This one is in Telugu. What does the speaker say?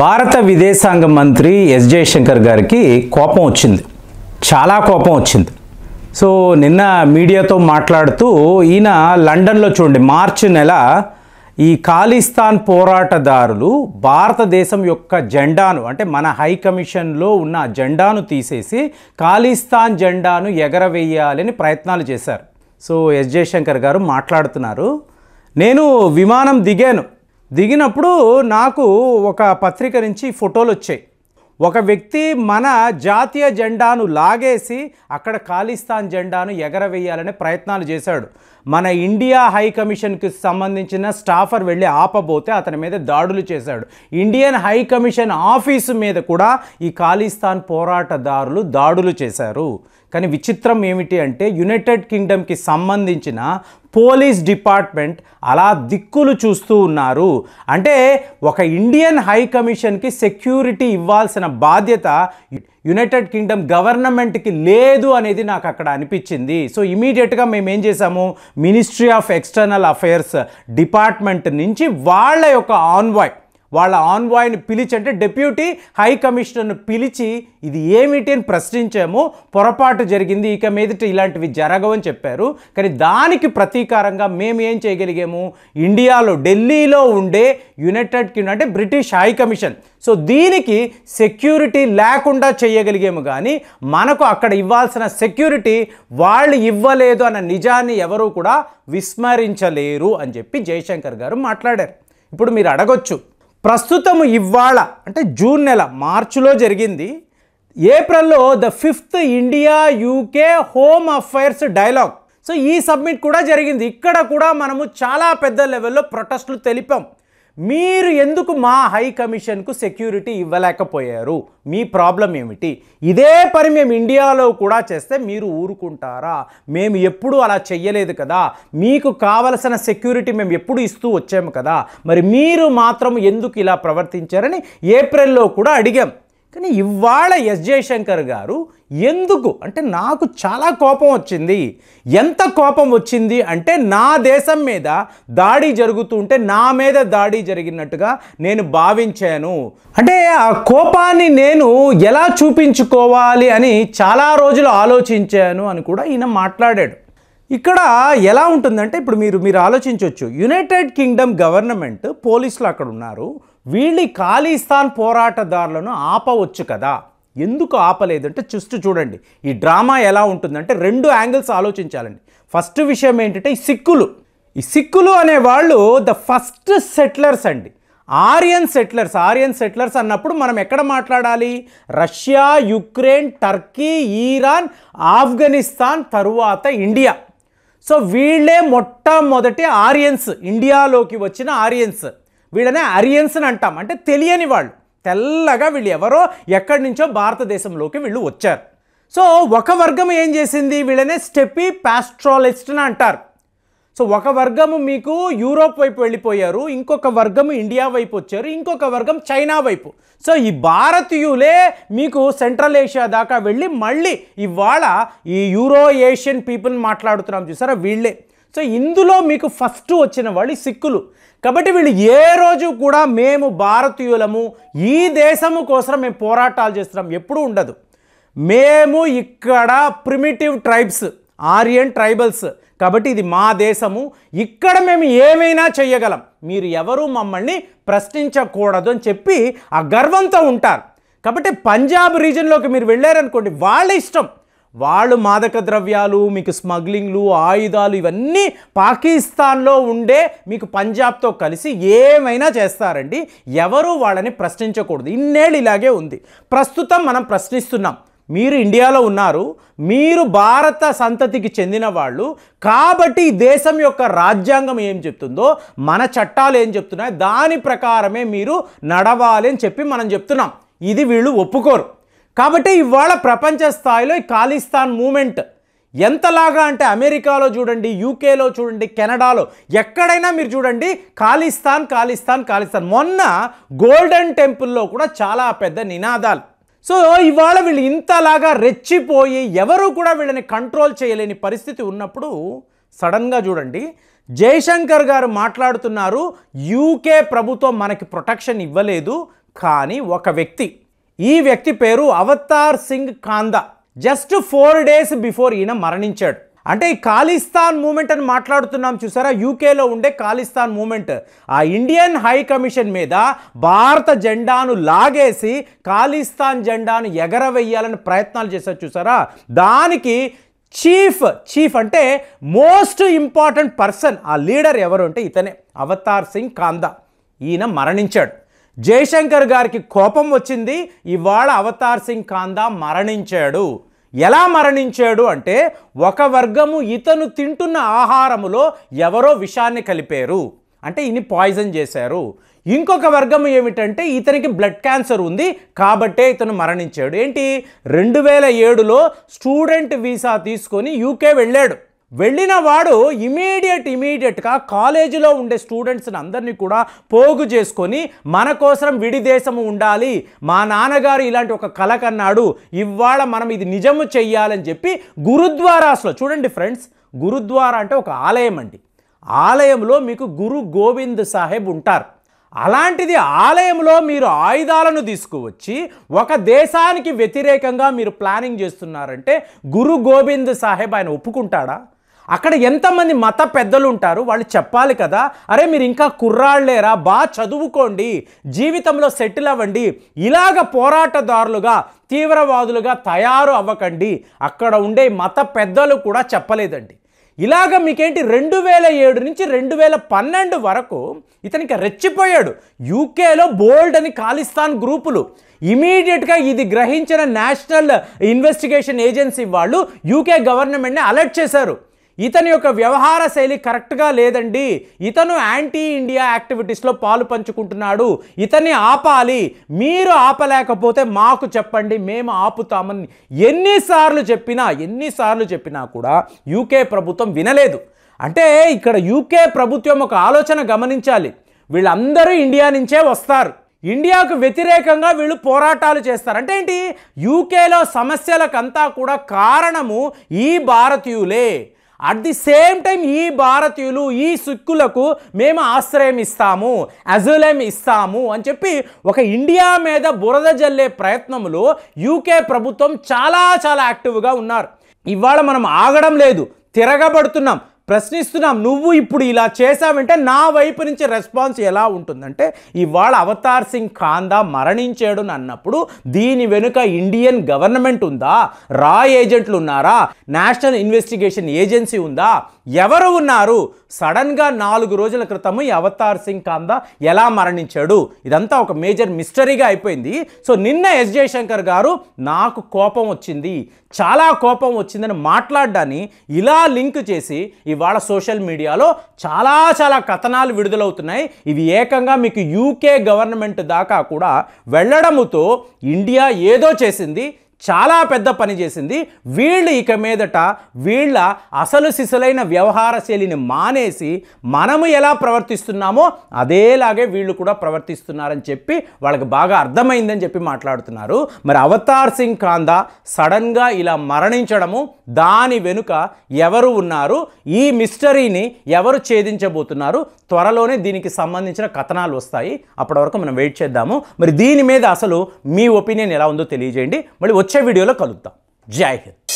భారత విదేశాంగ మంత్రి ఎస్ జయశంకర్ గారికి కోపం వచ్చింది చాలా కోపం వచ్చింది సో నిన్న మీడియాతో మాట్లాడుతూ ఈయన లండన్లో చూడండి మార్చి నెల ఈ ఖాళీస్థాన్ పోరాటదారులు భారతదేశం యొక్క జెండాను అంటే మన హై కమిషన్లో ఉన్న జెండాను తీసేసి ఖాళీస్థాన్ జెండాను ఎగరవేయాలని ప్రయత్నాలు చేశారు సో ఎస్ జయశంకర్ గారు మాట్లాడుతున్నారు నేను విమానం దిగాను దిగినప్పుడు నాకు ఒక పత్రిక నుంచి ఫోటోలు వచ్చాయి ఒక వ్యక్తి మన జాతీయ జెండాను లాగేసి అక్కడ ఖాళీస్తాన్ జెండాను ఎగరవేయాలనే ప్రయత్నాలు చేశాడు మన ఇండియా హై కమిషన్కి సంబంధించిన స్టాఫర్ వెళ్ళి ఆపబోతే అతని మీద దాడులు చేశాడు ఇండియన్ హై కమిషన్ ఆఫీసు మీద కూడా ఈ ఖాళీస్తాన్ పోరాటదారులు దాడులు చేశారు కానీ విచిత్రం ఏమిటి అంటే యునైటెడ్ కింగ్డమ్కి సంబంధించిన పోలీస్ డిపార్ట్మెంట్ అలా దిక్కులు చూస్తూ ఉన్నారు అంటే ఒక ఇండియన్ హై కమిషన్కి సెక్యూరిటీ ఇవ్వాల్సిన బాధ్యత యునైటెడ్ కింగ్డమ్ గవర్నమెంట్కి లేదు అనేది నాకు అక్కడ అనిపించింది సో ఇమీడియట్గా మేము ఏం చేసాము Ministry of External Affairs department నుంచి వాళ్ళ యొక్క ఆన్వాయ్ వాళ్ళ ఆన్వాయ్ని పిలిచి అంటే డెప్యూటీ హై కమిషనర్ను పిలిచి ఇది ఏమిటి అని ప్రశ్నించాము పొరపాటు జరిగింది ఇక మీదట ఇలాంటివి జరగవని చెప్పారు కానీ దానికి ప్రతీకారంగా మేము ఏం చేయగలిగాము ఇండియాలో ఢిల్లీలో ఉండే యునైటెడ్ కింగ్డమ్ అంటే బ్రిటిష్ హై కమిషన్ సో దీనికి సెక్యూరిటీ లేకుండా చేయగలిగాము కానీ మనకు అక్కడ ఇవ్వాల్సిన సెక్యూరిటీ వాళ్ళు ఇవ్వలేదు అన్న నిజాన్ని ఎవరూ కూడా విస్మరించలేరు అని చెప్పి జయశంకర్ గారు మాట్లాడారు ఇప్పుడు మీరు అడగొచ్చు ప్రస్తుతం ఇవాళ అంటే జూన్ నెల మార్చిలో జరిగింది ఏప్రిల్లో the fifth India UK home affairs dialogue so ఈ సబ్మిట్ కూడా జరిగింది ఇక్కడ కూడా మనము చాలా పెద్ద లెవెల్లో ప్రొటెస్ట్లు తెలిపాం మీరు ఎందుకు మా హై కమిషన్కు సెక్యూరిటీ ఇవ్వలేకపోయారు మీ ప్రాబ్లం ఏమిటి ఇదే పని మేము ఇండియాలో కూడా చేస్తే మీరు ఊరుకుంటారా మేము ఎప్పుడూ అలా చెయ్యలేదు కదా మీకు కావలసిన సెక్యూరిటీ మేము ఎప్పుడు ఇస్తూ వచ్చాము కదా మరి మీరు మాత్రం ఎందుకు ఇలా ప్రవర్తించారని ఏప్రిల్లో కూడా అడిగాం కానీ ఇవాళ ఎస్ జయశంకర్ గారు ఎందుకు అంటే నాకు చాలా కోపం వచ్చింది ఎంత కోపం వచ్చింది అంటే నా దేశం మీద దాడి జరుగుతుంటే నా మీద దాడి జరిగినట్టుగా నేను భావించాను అంటే ఆ కోపాన్ని నేను ఎలా చూపించుకోవాలి అని చాలా రోజులు ఆలోచించాను అని కూడా ఈయన మాట్లాడాడు ఇక్కడ ఎలా ఉంటుందంటే ఇప్పుడు మీరు మీరు ఆలోచించవచ్చు యునైటెడ్ కింగ్డమ్ గవర్నమెంట్ పోలీసులు అక్కడ ఉన్నారు వీళ్ళు ఖాళీస్థాన్ పోరాటదారులను ఆపవచ్చు కదా ఎందుకు ఆపలేదు అంటే జస్ట్ చూడండి ఈ డ్రామా ఎలా ఉంటుందంటే రెండు యాంగిల్స్ ఆలోచించాలండి ఫస్ట్ విషయం ఏంటంటే ఈ సిక్కులు ఈ సిక్కులు అనేవాళ్ళు ద ఫస్ట్ సెటిలర్స్ అండి ఆర్యన్ సెటిలర్స్ ఆర్యన్ సెటిలర్స్ అన్నప్పుడు మనం ఎక్కడ మాట్లాడాలి Russia Ukraine Turkey Iran Afghanistan తరువాత ఇండియా సో వీళ్ళే మొట్టమొదటి ఆరియన్స్ ఇండియాలోకి వచ్చిన ఆరియన్స్ వీళ్ళనే అరియన్స్ అని అంటాం అంటే తెలియని వాళ్ళు తెల్లగా వీళ్ళు ఎవరో ఎక్కడి నుంచో భారతదేశంలోకి వీళ్ళు వచ్చారు సో ఒక వర్గం ఏం చేసింది వీళ్ళనే స్టెపీ పాస్ట్రాలజిస్ట్ అని అంటారు సో ఒక వర్గము మీకు యూరోప్ వైపు వెళ్ళిపోయారు ఇంకొక వర్గం ఇండియా వైపు వచ్చారు ఇంకొక వర్గం చైనా వైపు సో ఈ భారతీయులే మీకు సెంట్రల్ ఏషియా దాకా వెళ్ళి మళ్ళీ ఇవాళ ఈ యూరో ఏషియన్ పీపుల్ మాట్లాడుతున్నాం చూసారా వీళ్ళే సో ఇందులో మీకు ఫస్ట్ వచ్చిన వాళ్ళు సిక్కులు కాబట్టి వీళ్ళు ఏ రోజు కూడా మేము భారతీయులము ఈ దేశము కోసం మేము పోరాటాలు చేస్తున్నాం ఎప్పుడూ ఉండదు మేము ఇక్కడ ప్రిమిటివ్ ట్రైబ్స్ ఆర్యన్ ట్రైబల్స్ కాబట్టి ఇది మా దేశము ఇక్కడ మేము ఏమైనా చేయగలం మీరు ఎవరు మమ్మల్ని ప్రశ్నించకూడదు అని చెప్పి ఆ గర్వంతో ఉంటారు కాబట్టి పంజాబ్ రీజన్లోకి మీరు వెళ్ళారనుకోండి వాళ్ళ ఇష్టం వాళ్ళు మాదక ద్రవ్యాలు మీకు స్మగ్లింగ్లు ఆయుధాలు ఇవన్నీ పాకిస్తాన్లో ఉండే మీకు పంజాబ్తో కలిసి ఏమైనా చేస్తారండి ఎవరు వాళ్ళని ప్రశ్నించకూడదు ఇన్నేళ్ళు ఇలాగే ఉంది ప్రస్తుతం మనం ప్రశ్నిస్తున్నాం మీరు ఇండియాలో ఉన్నారు మీరు భారత సంతతికి చెందిన వాళ్ళు కాబట్టి దేశం యొక్క రాజ్యాంగం ఏం చెప్తుందో మన చట్టాలు ఏం చెప్తున్నాయో దాని ప్రకారమే మీరు నడవాలి అని చెప్పి మనం చెప్తున్నాం ఇది వీళ్ళు ఒప్పుకోరు కాబట్టి ఇవాళ ప్రపంచ స్థాయిలో ఈ ఖాళీస్థాన్ మూమెంట్ ఎంతలాగా అంటే అమెరికాలో చూడండి యూకేలో చూడండి కెనడాలో ఎక్కడైనా మీరు చూడండి ఖాళీస్థాన్ ఖాళీస్థాన్ ఖాళీస్థాన్ మొన్న గోల్డెన్ టెంపుల్లో కూడా చాలా పెద్ద నినాదాలు సో ఇవాళ వీళ్ళు ఇంతలాగా రెచ్చిపోయి ఎవరు కూడా వీళ్ళని కంట్రోల్ చేయలేని పరిస్థితి ఉన్నప్పుడు సడన్గా చూడండి జయశంకర్ గారు మాట్లాడుతున్నారు యూకే ప్రభుత్వం మనకి ప్రొటెక్షన్ ఇవ్వలేదు కానీ ఒక వ్యక్తి ఈ వ్యక్తి పేరు Avtar Singh Khanda just four days before ఈయన మరణించాడు అంటే ఈ ఖాళీస్తాన్ మూమెంట్ అని మాట్లాడుతున్నాం చూసారా యూకేలో ఉండే ఖాళిస్తాన్ మూమెంట్ ఆ ఇండియన్ హై కమిషన్ మీద భారత జెండాను లాగేసి ఖాళిస్తాన్ జెండాను ఎగరవేయాలని ప్రయత్నాలు చేశారు చూసారా దానికి చీఫ్ చీఫ్ అంటే మోస్ట్ ఇంపార్టెంట్ పర్సన్ ఆ లీడర్ ఎవరు అంటే ఇతనే అవతార్ సింగ్ కాందా ఈయన మరణించాడు జయశంకర్ గారికి కోపం వచ్చింది ఇవాళ అవతార్ సింగ్ కాందా మరణించాడు ఎలా మరణించాడు అంటే ఒక వర్గము ఇతను తింటున్న ఆహారములో ఎవరో విషాన్ని కలిపారు అంటే ఇని పాయిజన్ చేశారు ఇంకొక వర్గం ఏమిటంటే ఇతనికి బ్లడ్ క్యాన్సర్ ఉంది కాబట్టే ఇతను మరణించాడు ఏంటి రెండు వేల ఏడులో స్టూడెంట్ వీసా తీసుకొని యూకే వెళ్ళాడు వెళ్ళిన వాడు ఇమీడియట్ ఇమీడియట్గా కాలేజీలో ఉండే స్టూడెంట్స్ని అందరినీ కూడా పోగు చేసుకొని మన కోసం విడిదేశము ఉండాలి మా నాన్నగారు ఇలాంటి ఒక కళ కన్నాడు ఇవాళ మనం ఇది నిజము చెయ్యాలని చెప్పి గురుద్వారాస్లో చూడండి ఫ్రెండ్స్ గురుద్వారా అంటే ఒక ఆలయం అండి ఆలయంలో మీకు గురు గోవింద్ సాహెబ్ ఉంటారు అలాంటిది ఆలయంలో మీరు ఆయుధాలను తీసుకువచ్చి ఒక దేశానికి వ్యతిరేకంగా మీరు ప్లానింగ్ చేస్తున్నారంటే గురు గోవింద్ సాహెబ్ ఆయన ఒప్పుకుంటాడా అక్కడ ఎంతమంది మత పెద్దలు ఉంటారు వాళ్ళు చెప్పాలి కదా అరే మీరు ఇంకా కుర్రాళ్ళేరా బాగా చదువుకోండి జీవితంలో సెటిల్ అవ్వండి ఇలాగ పోరాటదారులుగా తీవ్రవాదులుగా తయారు అవ్వకండి అక్కడ ఉండే మత పెద్దలు కూడా చెప్పలేదండి ఇలాగ మీకేంటి రెండు వేల ఏడు నుంచి రెండు వేల పన్నెండు వరకు ఇతనికి రెచ్చిపోయాడు యూకేలో బోల్డ్ అని ఖాలిస్తాన్ గ్రూపులు ఇమీడియట్గా ఇది గ్రహించిన నేషనల్ ఇన్వెస్టిగేషన్ ఏజెన్సీ వాళ్ళు యూకే గవర్నమెంట్ని అలర్ట్ చేశారు ఇతని యొక్క వ్యవహార శైలి కరెక్ట్గా లేదండి ఇతను యాంటీ ఇండియా యాక్టివిటీస్లో పాలు పంచుకుంటున్నాడు ఇతన్ని ఆపాలి మీరు ఆపలేకపోతే మాకు చెప్పండి మేము ఆపుతామని ఎన్నిసార్లు చెప్పినా ఎన్నిసార్లు చెప్పినా కూడా యూకే ప్రభుత్వం వినలేదు అంటే ఇక్కడ యూకే ప్రభుత్వం ఒక ఆలోచన గమనించాలి వీళ్ళందరూ ఇండియా నుంచే వస్తారు ఇండియాకు వ్యతిరేకంగా వీళ్ళు పోరాటాలు చేస్తారు అంటే ఏంటి యూకేలో సమస్యలకంతా కూడా కారణము ఈ భారతీయులే అట్ ది సేమ్ టైం ఈ భారతీయులు ఈ సిక్కులకు మేము ఆశ్రయం ఇస్తాము అజులేం ఇస్తాము అని చెప్పి ఒక ఇండియా మీద బురద జల్లే ప్రయత్నంలో యూకే ప్రభుత్వం చాలా చాలా యాక్టివ్గా ఉన్నారు ఇవాళ మనం ఆగడం లేదు తిరగబడుతున్నాం ప్రశ్నిస్తున్నాం నువ్వు ఇప్పుడు ఇలా చేశావంటే నా వైపు నుంచి రెస్పాన్స్ ఎలా ఉంటుందంటే ఇవాళ అవతార్ సింగ్ ఖాందా మరణించాడు అన్నప్పుడు దీని వెనుక ఇండియన్ గవర్నమెంట్ ఉందా రా ఏజెంట్లు ఉన్నారా నేషనల్ ఇన్వెస్టిగేషన్ ఏజెన్సీ ఉందా ఎవరు ఉన్నారు సడన్గా నాలుగు రోజుల క్రితము ఈ అవతార్ సింగ్ కాందా ఎలా మరణించాడు ఇదంతా ఒక మేజర్ మిస్టరీగా అయిపోయింది సో నిన్న ఎస్ జయశంకర్ గారు నాకు కోపం వచ్చింది చాలా కోపం వచ్చిందని మాట్లాడడాన్ని ఇలా లింక్ చేసి ఇవాళ సోషల్ మీడియాలో చాలా చాలా కథనాలు విడుదలవుతున్నాయి ఇవి ఏకంగా మీకు యూకే గవర్నమెంట్ దాకా కూడా వెళ్ళడముతో ఇండియా ఏదో చేసింది చాలా పెద్ద పని చేసింది వీళ్ళు ఇక మీదట వీళ్ళ అసలు సిసలైన వ్యవహార శైలిని మానేసి మనము ఎలా ప్రవర్తిస్తున్నామో అదేలాగే వీళ్ళు కూడా ప్రవర్తిస్తున్నారని చెప్పి వాళ్ళకి బాగా అర్థమైందని చెప్పి మాట్లాడుతున్నారు మరి అవతార్ సింగ్ కాందా సడన్గా ఇలా మరణించడము దాని వెనుక ఎవరు ఉన్నారు ఈ మిస్టరీని ఎవరు ఛేదించబోతున్నారు త్వరలోనే దీనికి సంబంధించిన కథనాలు వస్తాయి అప్పటి వరకు మనం వెయిట్ చేద్దాము మరి దీని మీద అసలు మీ ఒపీనియన్ ఎలా ఉందో తెలియజేయండి మళ్ళీ వచ్చే వీడియోలో కలుద్దాం జై హింద్